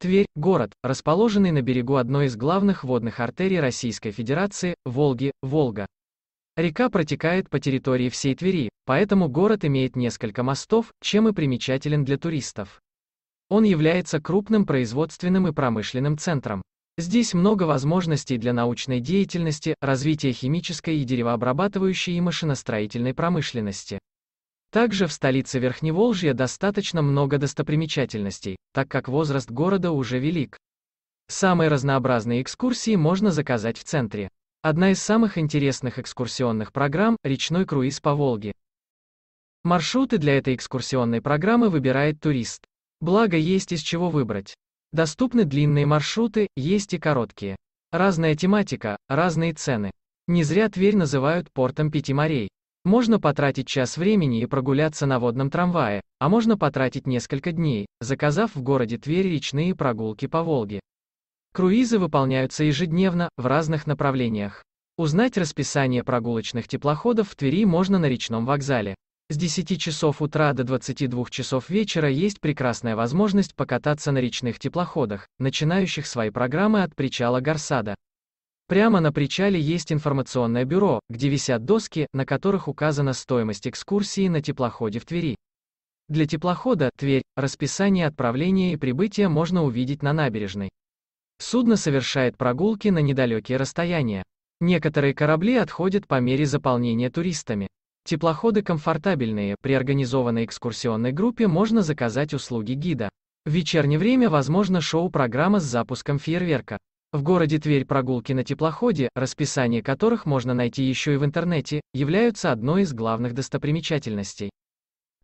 Тверь – город, расположенный на берегу одной из главных водных артерий Российской Федерации – Волги, Волга. Река протекает по территории всей Твери, поэтому город имеет несколько мостов, чем и примечателен для туристов. Он является крупным производственным и промышленным центром. Здесь много возможностей для научной деятельности, развития химической и деревообрабатывающей и машиностроительной промышленности. Также в столице Верхневолжья достаточно много достопримечательностей, так как возраст города уже велик. Самые разнообразные экскурсии можно заказать в центре. Одна из самых интересных экскурсионных программ – речной круиз по Волге. Маршруты для этой экскурсионной программы выбирает турист. Благо есть из чего выбрать. Доступны длинные маршруты, есть и короткие. Разная тематика, разные цены. Не зря Тверь называют портом пяти морей. Можно потратить час времени и прогуляться на водном трамвае, а можно потратить несколько дней, заказав в городе Тверь речные прогулки по Волге. Круизы выполняются ежедневно, в разных направлениях. Узнать расписание прогулочных теплоходов в Твери можно на речном вокзале. С 10 часов утра до 22 часов вечера есть прекрасная возможность покататься на речных теплоходах, начинающих свои программы от причала Гарсада. Прямо на причале есть информационное бюро, где висят доски, на которых указана стоимость экскурсии на теплоходе в Твери. Для теплохода «Тверь» расписание отправления и прибытия можно увидеть на набережной. Судно совершает прогулки на недалекие расстояния. Некоторые корабли отходят по мере заполнения туристами. Теплоходы комфортабельные, при организованной экскурсионной группе можно заказать услуги гида. В вечернее время возможно шоу-программа с запуском фейерверка. В городе Тверь прогулки на теплоходе, расписание которых можно найти еще и в интернете, являются одной из главных достопримечательностей.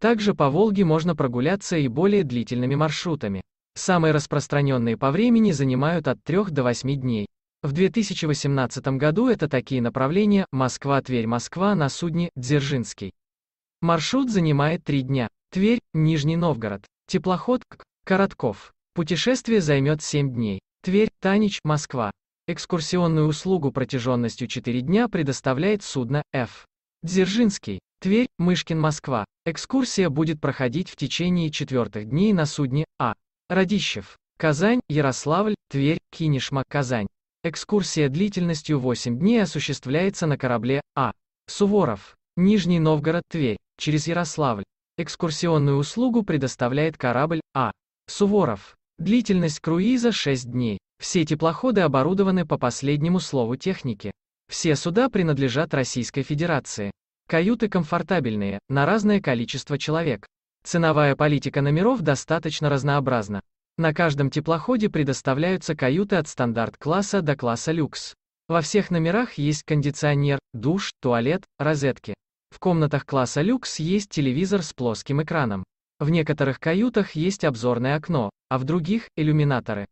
Также по Волге можно прогуляться и более длительными маршрутами. Самые распространенные по времени занимают от 3 до 8 дней. В 2018 году это такие направления Москва-Тверь-Москва на судне «Дзержинский». Маршрут занимает 3 дня. Тверь, Нижний Новгород. Теплоход к Коротков. Путешествие займет 7 дней. Тверь, Танич, Москва. Экскурсионную услугу протяженностью 4 дня предоставляет судно Ф. Дзержинский. Тверь, Мышкин, Москва. Экскурсия будет проходить в течение четвертых дней на судне А. Радищев. Казань, Ярославль, Тверь, Кинешма, Казань. Экскурсия длительностью 8 дней осуществляется на корабле А. Суворов. Нижний Новгород, Тверь, через Ярославль. Экскурсионную услугу предоставляет корабль А. Суворов. Длительность круиза 6 дней. Все теплоходы оборудованы по последнему слову техники. Все суда принадлежат Российской Федерации. Каюты комфортабельные, на разное количество человек. Ценовая политика номеров достаточно разнообразна. На каждом теплоходе предоставляются каюты от стандарт-класса до класса люкс. Во всех номерах есть кондиционер, душ, туалет, розетки. В комнатах класса люкс есть телевизор с плоским экраном. В некоторых каютах есть обзорное окно, а в других – иллюминаторы.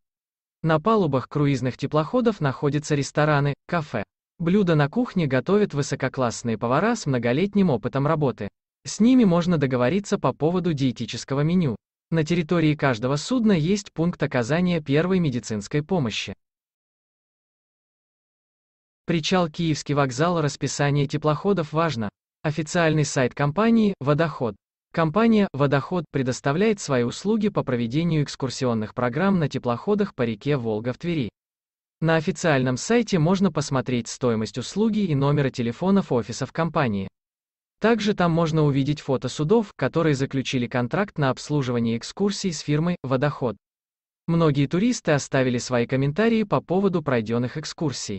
На палубах круизных теплоходов находятся рестораны, кафе. Блюда на кухне готовят высококлассные повара с многолетним опытом работы. С ними можно договориться по поводу диетического меню. На территории каждого судна есть пункт оказания первой медицинской помощи. Причал Киевский вокзал Расписание теплоходов важно. Официальный сайт компании «Водоход». Компания «Водоход» предоставляет свои услуги по проведению экскурсионных программ на теплоходах по реке Волга в Твери. На официальном сайте можно посмотреть стоимость услуги и номера телефонов офисов компании. Также там можно увидеть фото судов, которые заключили контракт на обслуживание экскурсий с фирмой «Водоход». Многие туристы оставили свои комментарии по поводу пройденных экскурсий.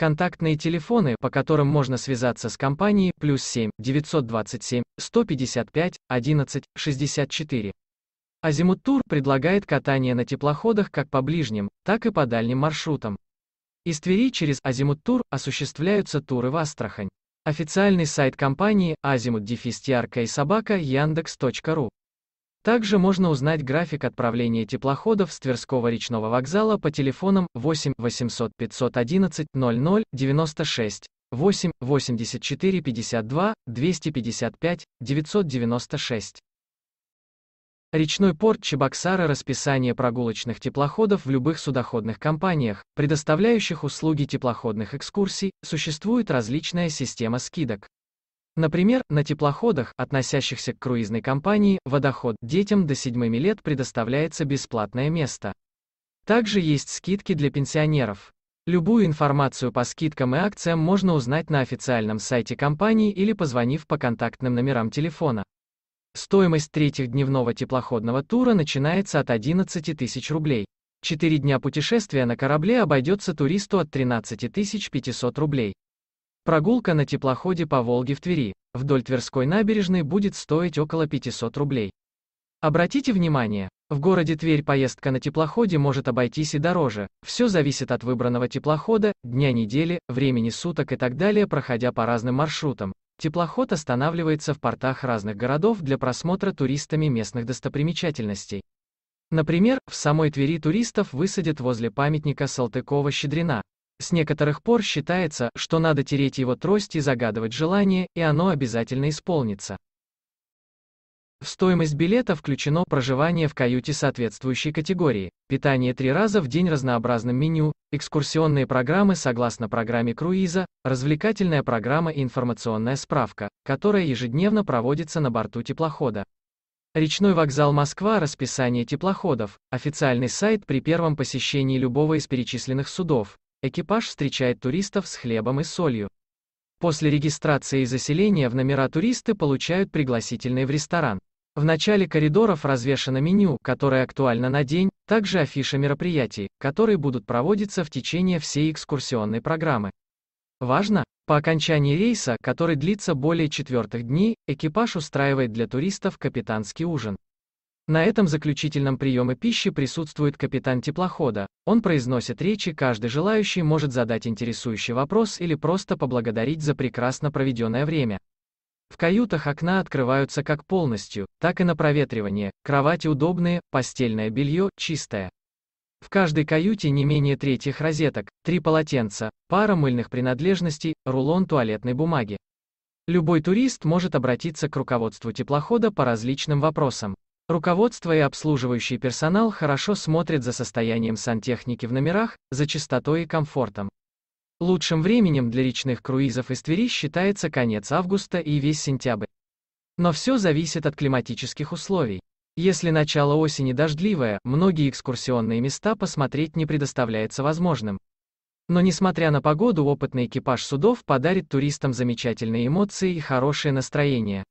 Контактные телефоны, по которым можно связаться с компанией, плюс 7 927 155 11 64. Азимут Тур предлагает катание на теплоходах как по ближним, так и по дальним маршрутам. Из Твери через Азимут Тур осуществляются туры в Астрахань. Официальный сайт компании azimut Собака Яндекс.ру также можно узнать график отправления теплоходов с Тверского речного вокзала по телефонам 8 800 511 00 96 8 84 52 255 996. Речной порт Чебоксары, расписание прогулочных теплоходов в любых судоходных компаниях, предоставляющих услуги теплоходных экскурсий, существует различная система скидок. Например, на теплоходах, относящихся к круизной компании, водоход детям до 7 лет предоставляется бесплатное место. Также есть скидки для пенсионеров. Любую информацию по скидкам и акциям можно узнать на официальном сайте компании или позвонив по контактным номерам телефона. Стоимость дневного теплоходного тура начинается от 11 тысяч рублей. Четыре дня путешествия на корабле обойдется туристу от 13 500 рублей. Прогулка на теплоходе по Волге в Твери, вдоль Тверской набережной будет стоить около 500 рублей. Обратите внимание, в городе Тверь поездка на теплоходе может обойтись и дороже, все зависит от выбранного теплохода, дня недели, времени суток и так далее, проходя по разным маршрутам. Теплоход останавливается в портах разных городов для просмотра туристами местных достопримечательностей. Например, в самой Твери туристов высадят возле памятника Салтыкова-Щедрина, с некоторых пор считается, что надо тереть его трость и загадывать желание, и оно обязательно исполнится. В стоимость билета включено проживание в каюте соответствующей категории, питание три раза в день разнообразным меню, экскурсионные программы согласно программе круиза, развлекательная программа и информационная справка, которая ежедневно проводится на борту теплохода. Речной вокзал Москва, расписание теплоходов, официальный сайт при первом посещении любого из перечисленных судов, Экипаж встречает туристов с хлебом и солью. После регистрации и заселения в номера туристы получают пригласительные в ресторан. В начале коридоров развешено меню, которое актуально на день, также афиша мероприятий, которые будут проводиться в течение всей экскурсионной программы. Важно, по окончании рейса, который длится более четвертых дней, экипаж устраивает для туристов капитанский ужин. На этом заключительном приеме пищи присутствует капитан теплохода. Он произносит речи, каждый желающий может задать интересующий вопрос или просто поблагодарить за прекрасно проведенное время. В каютах окна открываются как полностью, так и на проветривание, кровати удобные, постельное белье чистое. В каждой каюте не менее третьих розеток, три полотенца, пара мыльных принадлежностей, рулон туалетной бумаги. Любой турист может обратиться к руководству теплохода по различным вопросам. Руководство и обслуживающий персонал хорошо смотрят за состоянием сантехники в номерах, за чистотой и комфортом. Лучшим временем для речных круизов из Твери считается конец августа и весь сентябрь. Но все зависит от климатических условий. Если начало осени дождливое, многие экскурсионные места посмотреть не предоставляется возможным. Но несмотря на погоду, опытный экипаж судов подарит туристам замечательные эмоции и хорошее настроение.